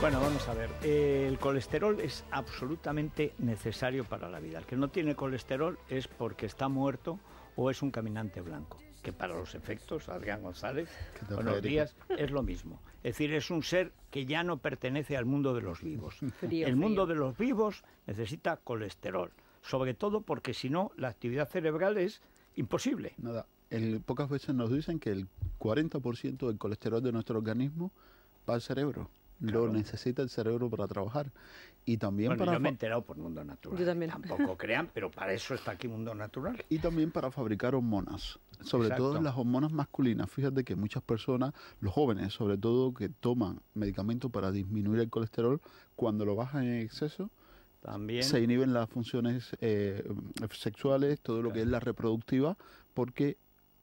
Bueno, vamos a ver. El colesterol es absolutamente necesario para la vida. El que no tiene colesterol es porque está muerto o es un caminante blanco, que para los efectos, Adrián González, buenos días, es lo mismo. Es decir, es un ser que ya no pertenece al mundo de los vivos. el mundo de los vivos necesita colesterol, sobre todo porque si no, la actividad cerebral es imposible. Nada, pocas veces nos dicen que el 40% del colesterol de nuestro organismo va al cerebro. Lo necesita el cerebro para trabajar. Y también para. Yo me he enterado por Mundo Natural. Yo también. Tampoco crean, pero para eso está aquí Mundo Natural. Y también para fabricar hormonas. Sobre todo las hormonas masculinas. Fíjate que muchas personas, los jóvenes, sobre todo, que toman medicamentos para disminuir el colesterol, cuando lo bajan en exceso, también. Se inhiben las funciones eh, sexuales, todo lo que es la reproductiva, porque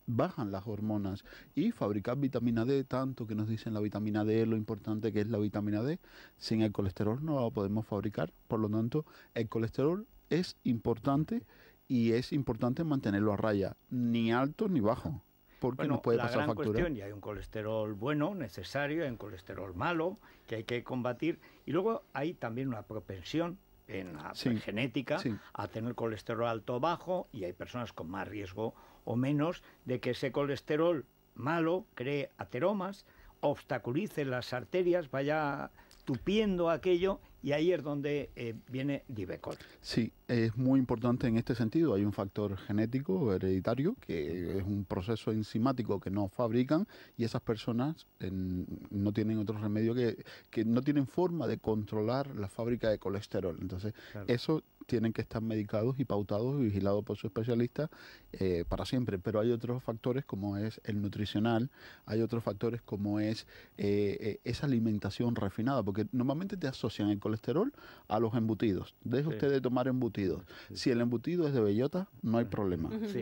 bajan las hormonas y fabricar vitamina D, tanto que nos dicen la vitamina D, lo importante que es la vitamina D, sin el colesterol no la podemos fabricar, por lo tanto el colesterol es importante y es importante mantenerlo a raya, ni alto ni bajo. Porque no nos puede la pasar factura. y hay un colesterol bueno, necesario, hay un colesterol malo que hay que combatir. Y luego hay también una propensión en la genética a tener colesterol alto o bajo, y hay personas con más riesgo o menos de que ese colesterol malo cree ateromas, obstaculice las arterias, vaya tupiendo aquello y ahí es donde eh, viene Divecol. Sí, es muy importante en este sentido. Hay un factor genético hereditario que es un proceso enzimático que no fabrican y esas personas no tienen otro remedio que, no tienen forma de controlar la fábrica de colesterol. Entonces, eso tienen que estar medicados y pautados y vigilados por su especialista eh, para siempre. Pero hay otros factores como es el nutricional, hay otros factores como es eh, eh, esa alimentación refinada, porque normalmente te asocian el colesterol a los embutidos. Deje usted de tomar embutidos. Si el embutido es de bellota, no hay mm. problema.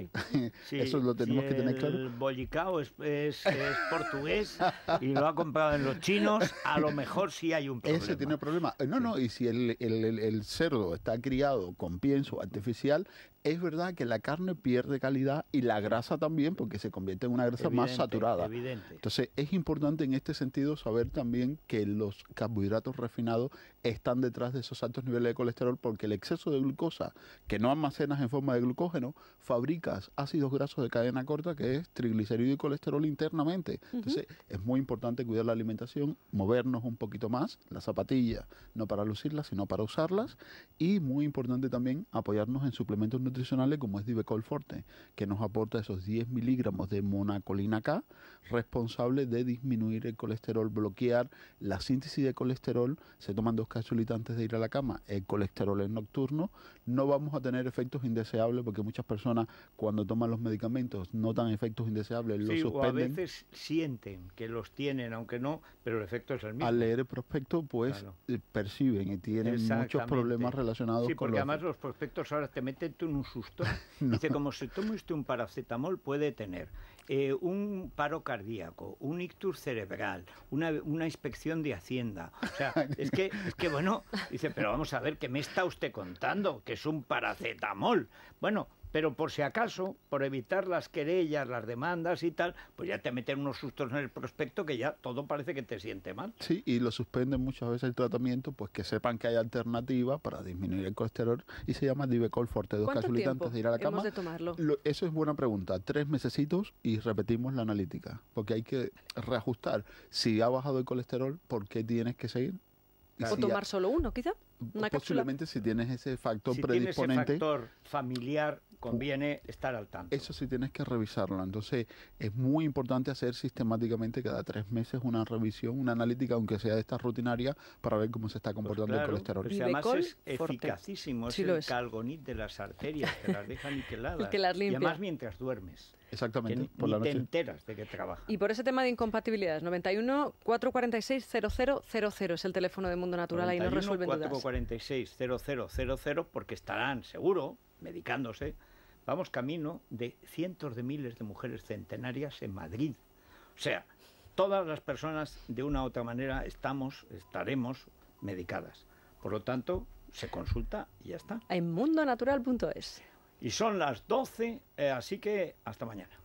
Sí. Eso lo tenemos que tener claro. El bollicao es, portugués y lo ha comprado en los chinos, a lo mejor sí hay un problema. Ese tiene problema. No, no, y si el cerdo está criado con pienso artificial es verdad que la carne pierde calidad y la grasa también, porque se convierte en una grasa más saturada. Entonces, es importante en este sentido saber también que los carbohidratos refinados están detrás de esos altos niveles de colesterol, porque el exceso de glucosa que no almacenas en forma de glucógeno, fabricas ácidos grasos de cadena corta, que es triglicérido y colesterol internamente. Entonces, es muy importante cuidar la alimentación, movernos un poquito más, las zapatillas, no para lucirlas, sino para usarlas, y muy importante también apoyarnos en suplementos nutricionales como es Divecol Forte, que nos aporta esos 10 miligramos de monacolina K, responsable de disminuir el colesterol, bloquear la síntesis de colesterol. Se toman dos cápsulitas antes de ir a la cama. El colesterol es nocturno. No vamos a tener efectos indeseables porque muchas personas cuando toman los medicamentos dan efectos indeseables, sí, suspenden. O a veces sienten que los tienen, aunque no, pero el efecto es el mismo. Al leer el prospecto, pues eh, perciben y tienen muchos problemas relacionados sí, porque además los prospectos ahora te meten tu un susto. Dice, como se tome usted un paracetamol, puede tener eh, un paro cardíaco, un ictus cerebral, una, una inspección de Hacienda. O sea, es que, es que, bueno, dice, pero vamos a ver, ¿qué me está usted contando? Que es un paracetamol. Bueno, pero por si acaso, por evitar las querellas, las demandas y tal, pues ya te meten unos sustos en el prospecto que ya todo parece que te siente mal. Sí, y lo suspenden muchas veces el tratamiento, pues que sepan que hay alternativa para disminuir el colesterol y se llama Divecol Forte, dos casulitas antes de ir a la cama. Hemos de tomarlo? eso es buena pregunta, tres mesecitos y repetimos la analítica, porque hay que reajustar. Si ha bajado el colesterol, ¿por qué tienes que seguir? O tomar solo uno, quizá. posiblemente si tienes ese factor si predisponente. Ese factor familiar conviene estar al tanto. Eso sí tienes que revisarlo. Entonces, es muy importante hacer sistemáticamente cada tres meses una revisión, una analítica, aunque sea de esta rutinaria, para ver cómo se está pues comportando el colesterol. Pero además es eficacísimo, el calgonit de las arterias, te las deja niqueladas. que las limpia. Y además mientras duermes. Exactamente. por te enteras de que trabaja. Y por ese tema de incompatibilidades, 91 446 0000 es el teléfono de Mundo Natural, ahí no resuelven 446 dudas. 446 0000 porque estarán seguro medicándose Vamos camino de cientos de miles de mujeres centenarias en Madrid. O sea, todas las personas de una u otra manera estamos, estaremos medicadas. Por lo tanto, se consulta y ya está. En mundonatural.es. Y son las 12, eh, así que hasta mañana.